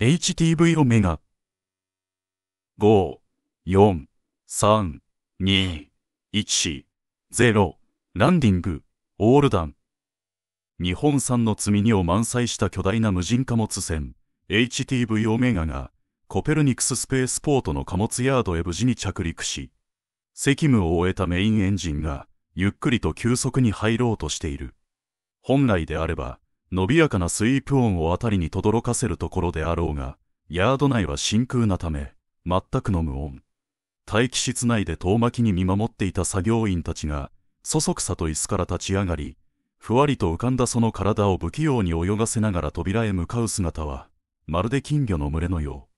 HTV オメガ。5、4、3、2、1、0、ランディング、オールダン。日本産の積み荷を満載した巨大な無人貨物船、HTV オメガが、コペルニクススペースポートの貨物ヤードへ無事に着陸し、責務を終えたメインエンジンが、ゆっくりと急速に入ろうとしている。本来であれば、伸びやかなスイープ音を辺りに轟かせるところであろうが、ヤード内は真空なため、全くの無音。待機室内で遠巻きに見守っていた作業員たちが、そそくさと椅子から立ち上がり、ふわりと浮かんだその体を不器用に泳がせながら扉へ向かう姿は、まるで金魚の群れのよう。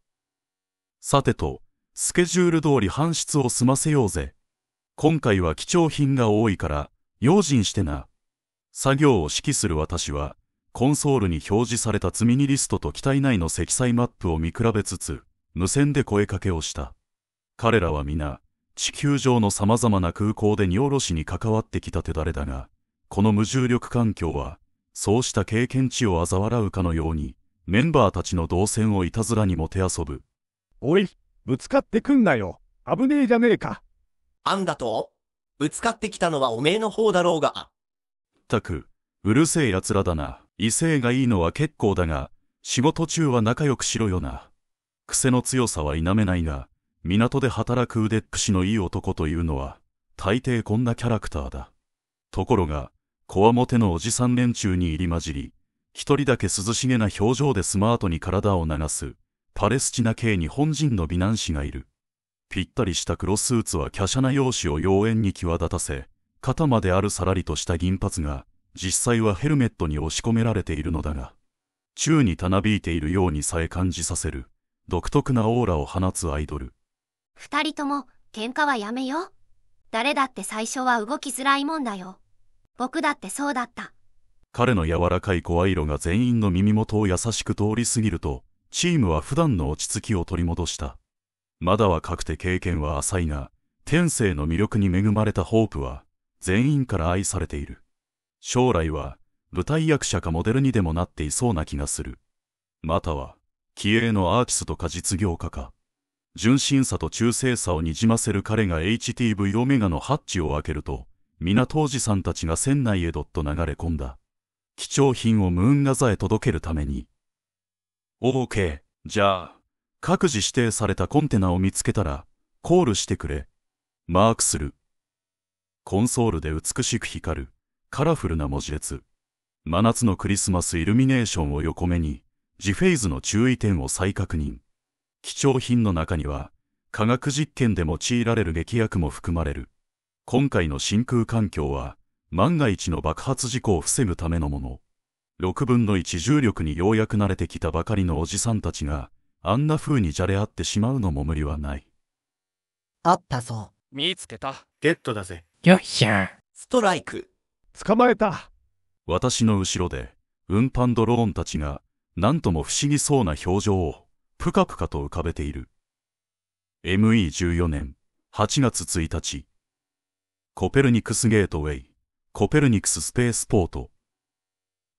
さてと、スケジュール通り搬出を済ませようぜ。今回は貴重品が多いから、用心してな。作業を指揮する私は、コンソールに表示された積み荷リストと機体内の積載マップを見比べつつ無線で声かけをした彼らは皆地球上のさまざまな空港で荷降ろしに関わってきた手だれだがこの無重力環境はそうした経験値を嘲笑うかのようにメンバーたちの動線をいたずらにもて遊ぶおいぶつかってくんなよ危ねえじゃねえかあんだとぶつかってきたのはおめえの方だろうがったくうるせえやつらだな異性がいいのは結構だが、仕事中は仲良くしろよな。癖の強さは否めないが、港で働く腕っぷしのいい男というのは、大抵こんなキャラクターだ。ところが、こわもてのおじさん連中に入り混じり、一人だけ涼しげな表情でスマートに体を流す、パレスチナ系日本人の美男子がいる。ぴったりした黒スーツは華奢な容姿を妖艶に際立たせ、肩まであるさらりとした銀髪が、実際はヘルメットに押し込められているのだが、宙にたなびいているようにさえ感じさせる、独特なオーラを放つアイドル。二人とも、喧嘩はやめよ。誰だって最初は動きづらいもんだよ。僕だってそうだった。彼の柔らかい声色が全員の耳元を優しく通り過ぎると、チームは普段の落ち着きを取り戻した。まだ若くて経験は浅いが、天性の魅力に恵まれたホープは、全員から愛されている。将来は舞台役者かモデルにでもなっていそうな気がする。または、気鋭のアーティストか実業家か。純真さと忠誠さをにじませる彼が HTV オメガのハッチを開けると、皆当時さんたちが船内へどっと流れ込んだ。貴重品をムーンガザへ届けるために。OK、じゃあ、各自指定されたコンテナを見つけたら、コールしてくれ。マークする。コンソールで美しく光る。カラフルな文字列。真夏のクリスマスイルミネーションを横目に、ジフェイズの注意点を再確認。貴重品の中には、科学実験で用いられる劇薬も含まれる。今回の真空環境は、万が一の爆発事故を防ぐためのもの。6分の一重力にようやく慣れてきたばかりのおじさんたちが、あんな風にじゃれ合ってしまうのも無理はない。あったぞ。見つけた。ゲットだぜ。よっしゃ。ストライク。捕まえた私の後ろで運搬ドローンたちが何とも不思議そうな表情をぷかぷかと浮かべている ME14 年8月1日コペルニクスゲートウェイコペルニクススペースポート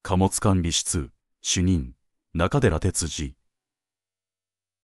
貨物管理室主任中寺哲司